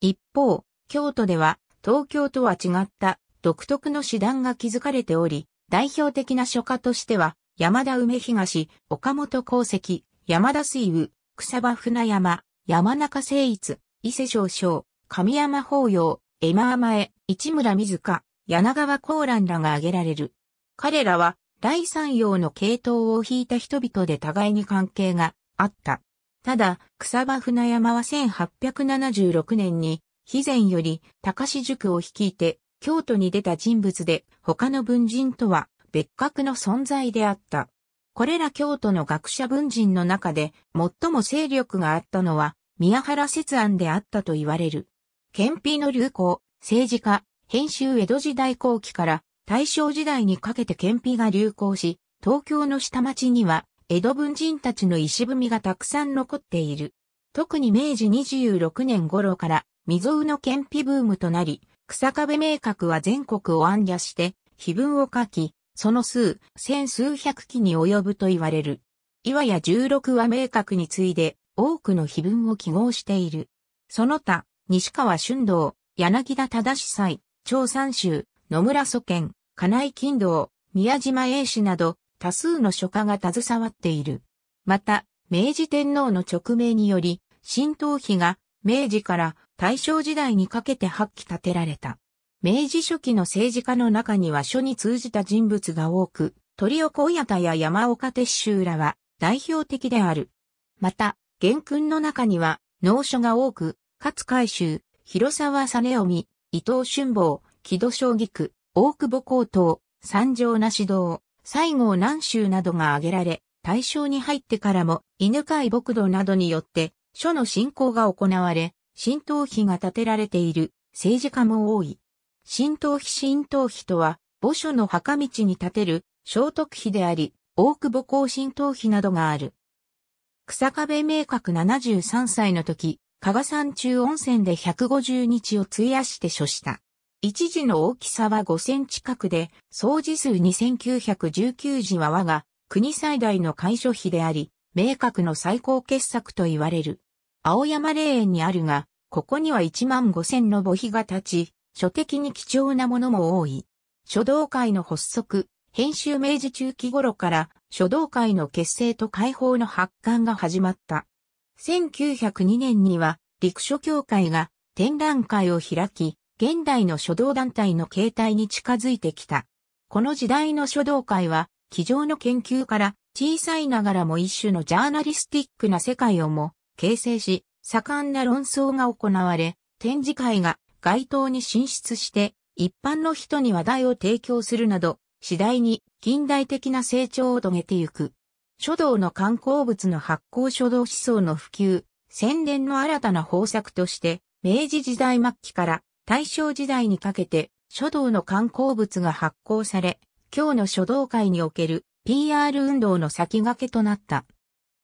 A: 一方、京都では、東京とは違った独特の手段が築かれており、代表的な書家としては、山田梅東、岡本功石、山田水雨、草場船山、山中誠一、伊勢少将、神山法要、江間甘江、市村水香、柳川高蘭らが挙げられる。彼らは、第三洋の系統を引いた人々で互いに関係があった。ただ、草場船山は1876年に以前より高志塾を率いて京都に出た人物で他の文人とは別格の存在であった。これら京都の学者文人の中で最も勢力があったのは宮原節庵であったと言われる。憲兵の流行、政治家、編集江戸時代後期から大正時代にかけて憲兵が流行し、東京の下町には江戸文人たちの石踏みがたくさん残っている。特に明治26年頃から未曾有の憲比ブームとなり、草壁名格は全国を暗夜して、碑文を書き、その数、千数百期に及ぶと言われる。岩屋十六は明確に次いで、多くの碑文を記号している。その他、西川春道、柳田忠祭、長三州、野村祖賢、金井金道、宮島英氏など、多数の書家が携わっている。また、明治天皇の勅命により、新東碑が、明治から大正時代にかけて発揮立てられた。明治初期の政治家の中には書に通じた人物が多く、鳥岡親田や山岡鉄舟らは代表的である。また、元君の中には、農書が多く、勝海舟、広沢実臣、伊藤春坊、木戸将棋区、大久保高等、三条なし導、西郷南州などが挙げられ、大正に入ってからも、犬飼牧土などによって、書の進行が行われ、浸透費が建てられている政治家も多い。浸透費浸透費とは、墓所の墓道に建てる聖徳費であり、大久保公新党費などがある。草壁明確73歳の時、加賀山中温泉で150日を費やして処した。一時の大きさは5センチ角で、総時数2919時は我が国最大の会所費であり、明確の最高傑作と言われる。青山霊園にあるが、ここには1万5千の墓碑が立ち、書的に貴重なものも多い。書道会の発足、編集明治中期頃から書道会の結成と解放の発刊が始まった。1902年には陸書協会が展覧会を開き、現代の書道団体の形態に近づいてきた。この時代の書道会は、机上の研究から小さいながらも一種のジャーナリスティックな世界をも形成し、盛んな論争が行われ、展示会が街頭に進出して、一般の人に話題を提供するなど、次第に近代的な成長を遂げてゆく。書道の観光物の発行書道思想の普及、宣伝の新たな方策として、明治時代末期から大正時代にかけて書道の観光物が発行され、今日の書道界における PR 運動の先駆けとなった。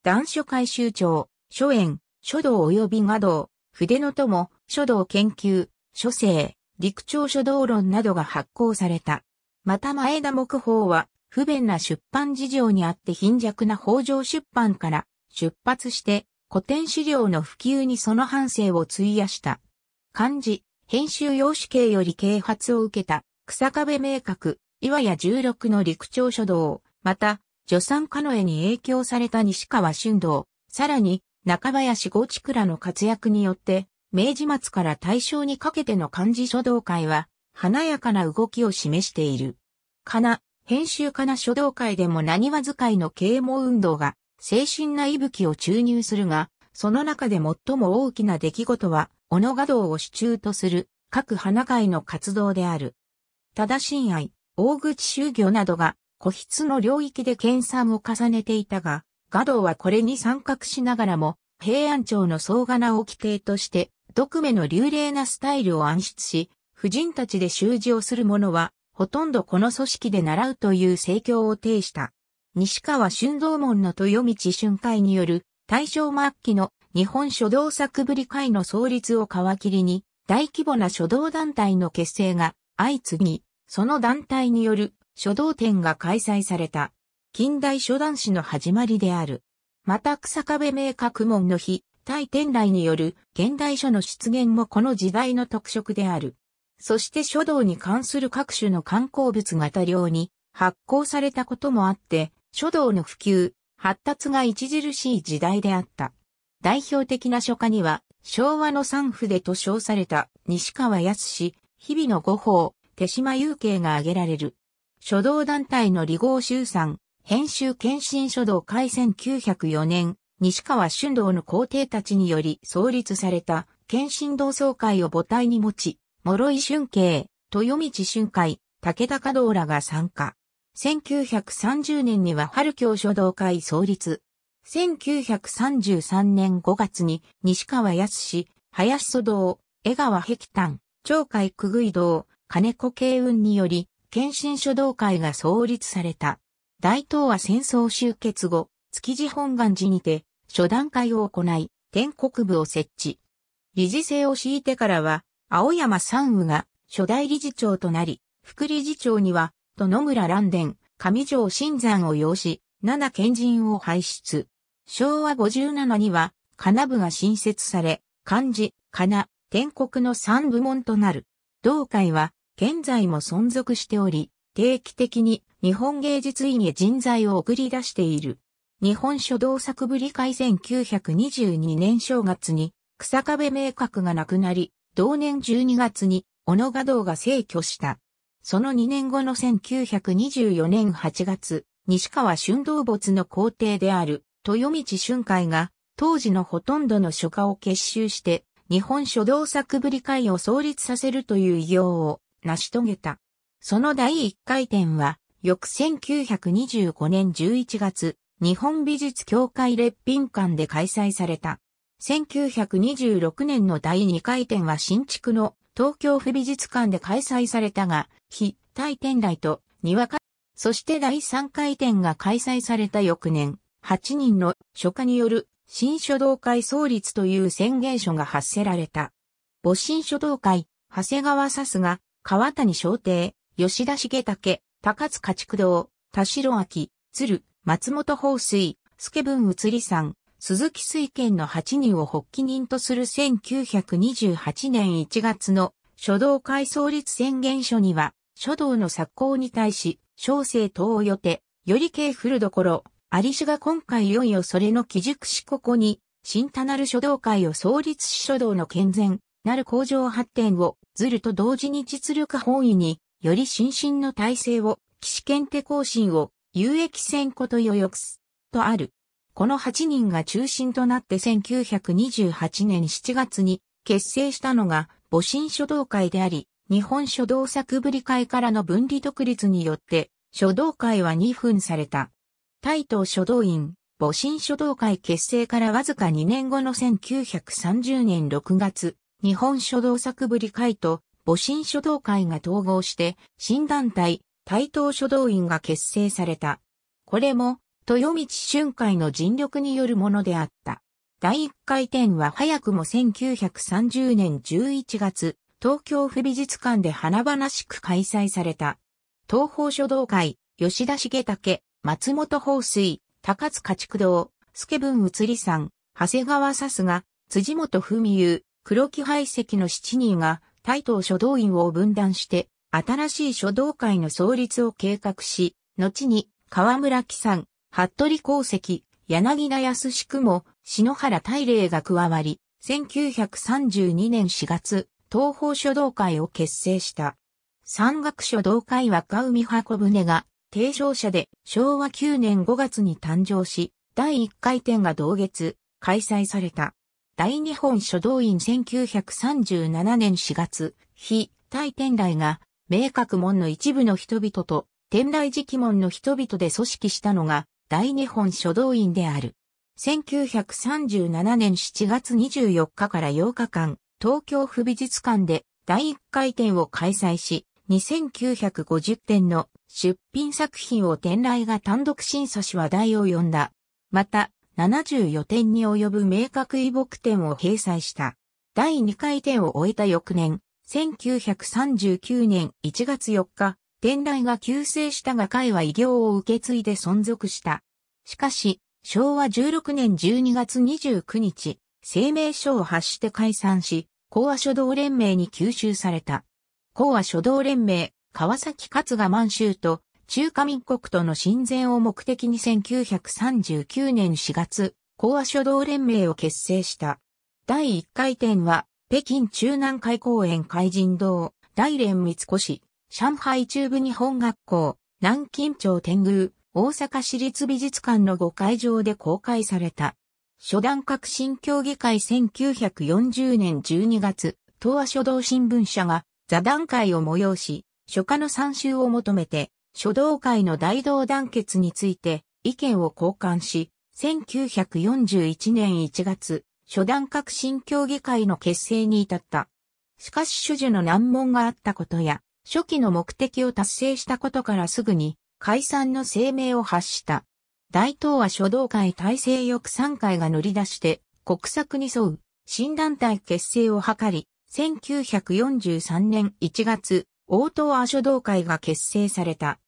A: 男書回収庁、書園、書道及び画道、筆の友、書道研究、書生、陸長書道論などが発行された。また前田木法は、不便な出版事情にあって貧弱な北条出版から出発して古典資料の普及にその反省を費やした。漢字、編集用紙形より啓発を受けた、草壁明確、岩屋十六の陸長書道、また、助産家の絵に影響された西川春道、さらに、中林豪地倉の活躍によって、明治末から大正にかけての漢字書道会は、華やかな動きを示している。かな、編集かな書道会でも何話使いの啓蒙運動が、精神な息吹を注入するが、その中で最も大きな出来事は、小野画道を支柱とする、各花会の活動である。正親愛、大口修行などが、個室の領域で研鑽を重ねていたが、画道はこれに参画しながらも、平安朝の総柄名を規定として、独目の流麗なスタイルを暗出し、婦人たちで習字をする者は、ほとんどこの組織で習うという政教を呈した。西川春道門の豊道春会による、大正末期の日本書道作ぶり会の創立を皮切りに、大規模な書道団体の結成が相次ぎ、その団体による書道展が開催された。近代初段子の始まりである。また草壁名格門の日、対天来による現代書の出現もこの時代の特色である。そして書道に関する各種の観光物が多量に発行されたこともあって、書道の普及、発達が著しい時代であった。代表的な書家には、昭和の三筆と称された西川康、日々の五宝、手島雄慶が挙げられる。書道団体の李合集さん、編集検診書道会1904年、西川春道の皇帝たちにより創立された、検診同窓会を母体に持ち、諸井春慶、豊道春会、武田華道らが参加。1930年には春京書道会創立。1933年5月に西川康林祖道、江川碧丹、長海久具井道、金子慶雲により、検診書道会が創立された。大東亜戦争終結後、築地本願寺にて、初段階を行い、天国部を設置。理事制を敷いてからは、青山三羽が初代理事長となり、副理事長には、と野村蘭伝、上条新山を要し、七賢人を輩出。昭和57には、金部が新設され、漢字、金、天国の三部門となる。同会は、現在も存続しており、定期的に日本芸術院へ人材を送り出している。日本書道作ぶり会1922年正月に草壁明確が亡くなり、同年12月に小野画道が逝去した。その2年後の1924年8月、西川春道没の皇帝である豊道春海が当時のほとんどの書家を結集して日本書道作ぶり会を創立させるという偉業を成し遂げた。その第1回展は、翌1925年11月、日本美術協会列品館で開催された。1926年の第2回展は新築の東京府美術館で開催されたが、非対展来と、にわか、そして第3回展が開催された翌年、8人の書家による新書道会創立という宣言書が発せられた。母新書道会、長谷川さすが、川谷商亭、吉田茂武、高津家畜堂、田代明、鶴、松本放水、助文移り山、鈴木水賢の8人を発起人とする1928年1月の書道会創立宣言書には、書道の作行に対し、小生等を予定、より軽振るどころ、有志が今回いよいよそれの基軸しここに、新たなる書道会を創立し書道の健全、なる向上発展を、ずると同時に実力本位に、より心身の体制を、騎士検定更新を、有益選考と予約す、とある。この8人が中心となって1928年7月に結成したのが母親書道会であり、日本書道作ぶり会からの分離独立によって、書道会は2分された。イト書道院、母親書道会結成からわずか2年後の1930年6月、日本書道作ぶり会と母親書道会が統合して、新団体、台東書道院が結成された。これも、豊道春会の尽力によるものであった。第1回展は早くも1930年11月、東京府美術館で華々しく開催された。東方書道会、吉田茂武、松本放水、高津家畜堂、助文移りさん、長谷川さすが、辻元文雄、黒木排石の7人が、対等書道院を分断して、新しい書道会の創立を計画し、後に河村木さん、服部功績、柳田康久も、篠原大霊が加わり、1932年4月、東方書道会を結成した。山岳書道会は川海箱舟が、提唱者で昭和9年5月に誕生し、第1回展が同月、開催された。大日本書道院1937年4月、非対天来が、明覚門の一部の人々と、天来時期門の人々で組織したのが、大日本書道院である。1937年7月24日から8日間、東京府美術館で第1回展を開催し、2950点の出品作品を天来が単独審査し話題を呼んだ。また、74点に及ぶ明確異木点を掲載した。第2回点を終えた翌年、1939年1月4日、天来が急逝したが会は異業を受け継いで存続した。しかし、昭和16年12月29日、声明書を発して解散し、講和書道連盟に吸収された。講和書道連盟、川崎勝が満州と中華民国との親善を目的に1939年4月、講和書道連盟を結成した。第1回展は、北京中南海公園海人堂、大連三越、上海中部日本学校、南京町天宮、大阪市立美術館の5会場で公開された。初段革新協議会1940年12月、東亜書道新聞社が座談会を催し、書家の参集を求めて、書道界の大道団結について意見を交換し、1941年1月、初段革新協議会の結成に至った。しかし主々の難問があったことや、初期の目的を達成したことからすぐに、解散の声明を発した。大東亜書道会体制翼3会が乗り出して、国策に沿う、新団体結成を図り、1943年1月、大東亜書道会が結成された。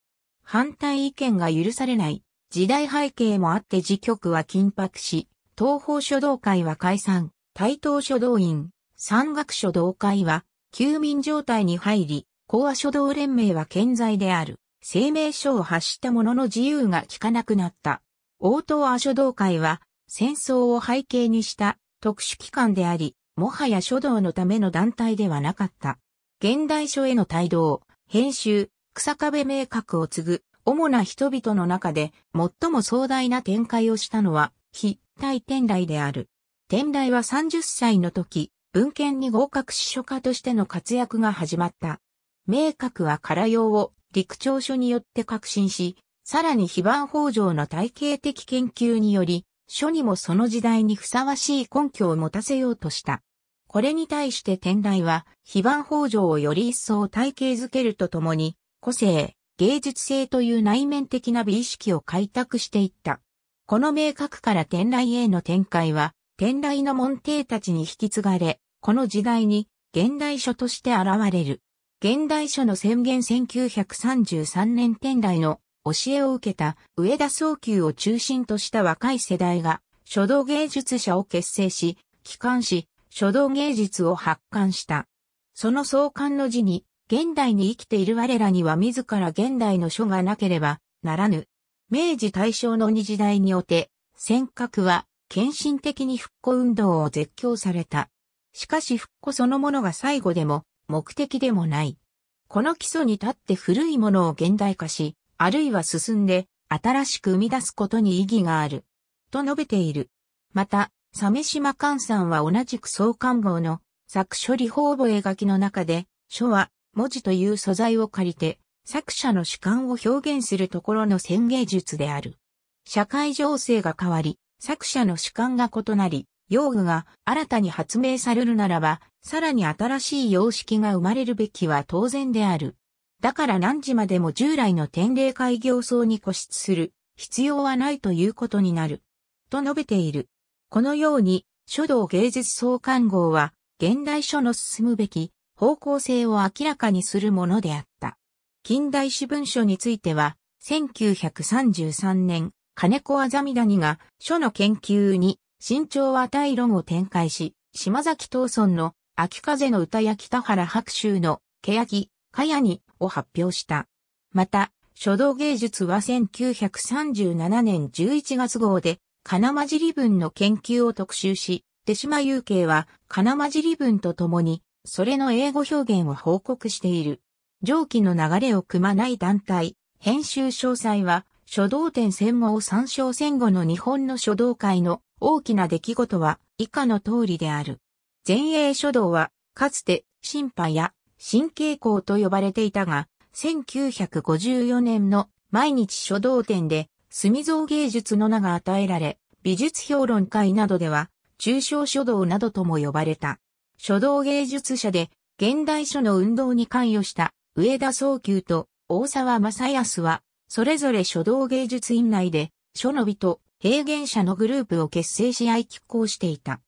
A: 反対意見が許されない時代背景もあって時局は緊迫し、東方書道会は解散、台東書道院、山岳書道会は休眠状態に入り、講和書道連盟は健在である。声明書を発したものの自由が効かなくなった。応答亜書道会は戦争を背景にした特殊機関であり、もはや書道のための団体ではなかった。現代書への帯同、編集、草壁明確を継ぐ主な人々の中で最も壮大な展開をしたのは、非対天来である。天来は30歳の時、文献に合格司書家としての活躍が始まった。明確は唐用を陸長書によって革新し、さらに非番法上の体系的研究により、書にもその時代にふさわしい根拠を持たせようとした。これに対して天来は、非番法上をより一層体系づけるとともに、個性、芸術性という内面的な美意識を開拓していった。この明確から天来への展開は、天来の門弟たちに引き継がれ、この時代に現代書として現れる。現代書の宣言1933年天来の教えを受けた上田総級を中心とした若い世代が書道芸術者を結成し、帰還し、書道芸術を発刊した。その創刊の字に、現代に生きている我らには自ら現代の書がなければならぬ。明治大正の二時代におて、尖閣は献身的に復古運動を絶叫された。しかし復古そのものが最後でも目的でもない。この基礎に立って古いものを現代化し、あるいは進んで新しく生み出すことに意義がある。と述べている。また、鮫島ンさんは同じく創刊号の作処理法覚書きの中で、書は文字という素材を借りて、作者の主観を表現するところの宣言術である。社会情勢が変わり、作者の主観が異なり、用具が新たに発明されるならば、さらに新しい様式が生まれるべきは当然である。だから何時までも従来の典礼・会行層に固執する必要はないということになる。と述べている。このように、書道芸術創刊号は、現代書の進むべき方向性を明らかにするものであった。近代史文書については、1933年、金子あざみ谷が書の研究に慎重は対論を展開し、島崎東村の秋風の歌や北原白秋の欅、かやにを発表した。また、書道芸術は1937年11月号で、金混じり文の研究を特集し、手島雄慶は金混じり文と共にそれの英語表現を報告している。上記の流れを組まない団体、編集詳細は、書道展戦後を参照戦後の日本の書道界の大きな出来事は以下の通りである。前衛書道は、かつて、審判や新傾向と呼ばれていたが、1954年の毎日書道展で、墨造芸術の名が与えられ、美術評論会などでは、中小書道などとも呼ばれた。書道芸術者で、現代書の運動に関与した上田宗久と大沢正康は、それぞれ書道芸術院内で、書の美と平原者のグループを結成し合い拮抗していた。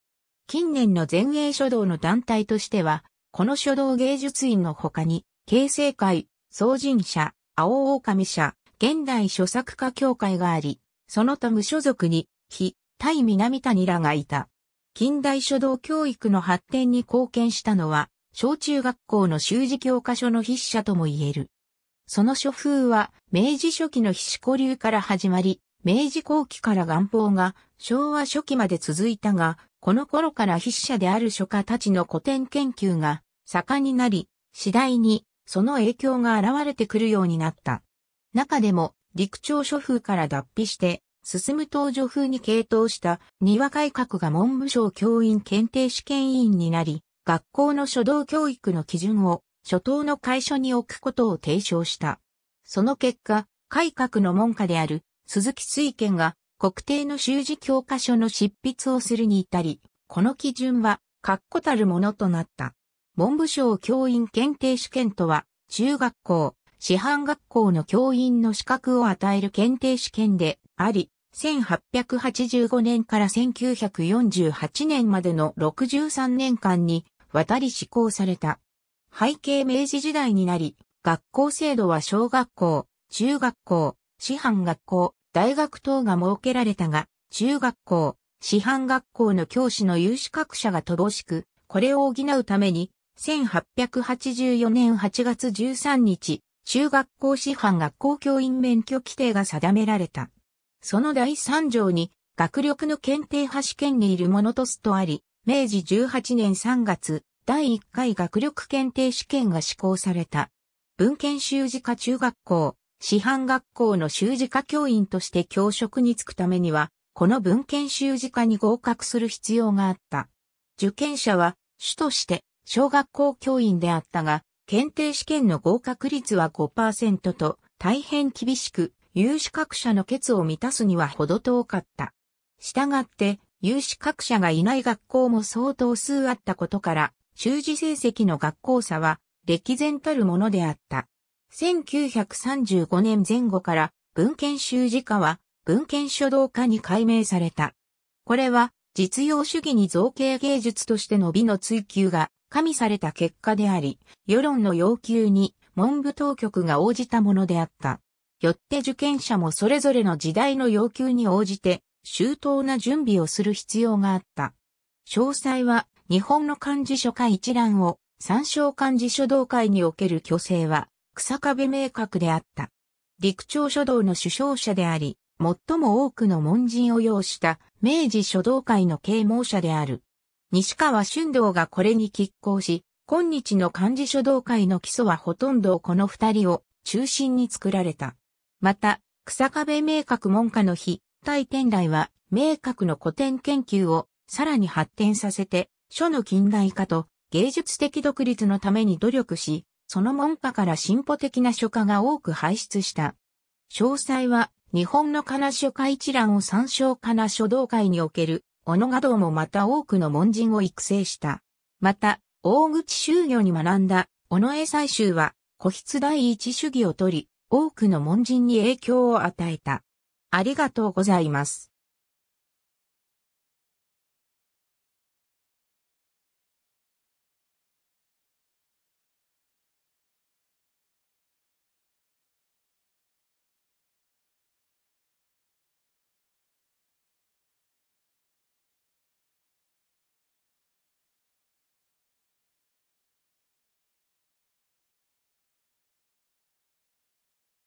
A: 近年の前衛書道の団体としては、この書道芸術院の他に、形成会、創人社、青狼社、現代書作家協会があり、その他無所属に、非、対南谷らがいた。近代書道教育の発展に貢献したのは、小中学校の習字教科書の筆者とも言える。その書風は、明治初期の筆子流から始まり、明治後期から元望が昭和初期まで続いたが、この頃から筆者である書家たちの古典研究が盛んになり、次第にその影響が現れてくるようになった。中でも、陸長書風から脱皮して、進む登場風に傾倒した庭改革が文部省教員検定試験委員になり、学校の初動教育の基準を初等の会所に置くことを提唱した。その結果、改革の門下である鈴木水賢が国定の習字教科書の執筆をするに至り、この基準は確固たるものとなった。文部省教員検定試験とは、中学校、師範学校の教員の資格を与える検定試験であり、1885年から1948年までの63年間に渡り施行された。背景明治時代になり、学校制度は小学校、中学校、師範学校、大学等が設けられたが、中学校、師範学校の教師の有資格者が乏しく、これを補うために、1884年8月13日、中学校師範学校教員免許規定が定められた。その第三条に、学力の検定派試験にいるものとすとあり、明治18年3月、第1回学力検定試験が施行された。文献修士科中学校、師範学校の修士科教員として教職に就くためには、この文献修士科に合格する必要があった。受験者は、主として小学校教員であったが、検定試験の合格率は5%と大変厳しく、有資格者の欠を満たすにはほど遠かった。したがって、有資格者がいない学校も相当数あったことから、修士成績の学校差は歴然たるものであった。1935年前後から文献修士課は文献書道課に改名された。これは実用主義に造形芸術としての美の追求が加味された結果であり、世論の要求に文部当局が応じたものであった。よって受験者もそれぞれの時代の要求に応じて周到な準備をする必要があった。詳細は日本の漢字書化一覧を参照漢字書道会における虚勢は草壁明確であった。陸長書道の首相者であり、最も多くの門人を要した明治書道会の啓蒙者である。西川春道がこれに拮抗し、今日の漢字書道会の基礎はほとんどこの二人を中心に作られた。また、草壁明確門下の日、大天来は、明確の古典研究をさらに発展させて、書の近代化と芸術的独立のために努力し、その門下から進歩的な書家が多く輩出した。詳細は、日本の金書家一覧を参照仮名書道会における、小野画道もまた多くの門人を育成した。また、大口修行に学んだ、小野英才集は、古筆第一主義を取り、多くの門人に影響を与えた。ありがとうございます。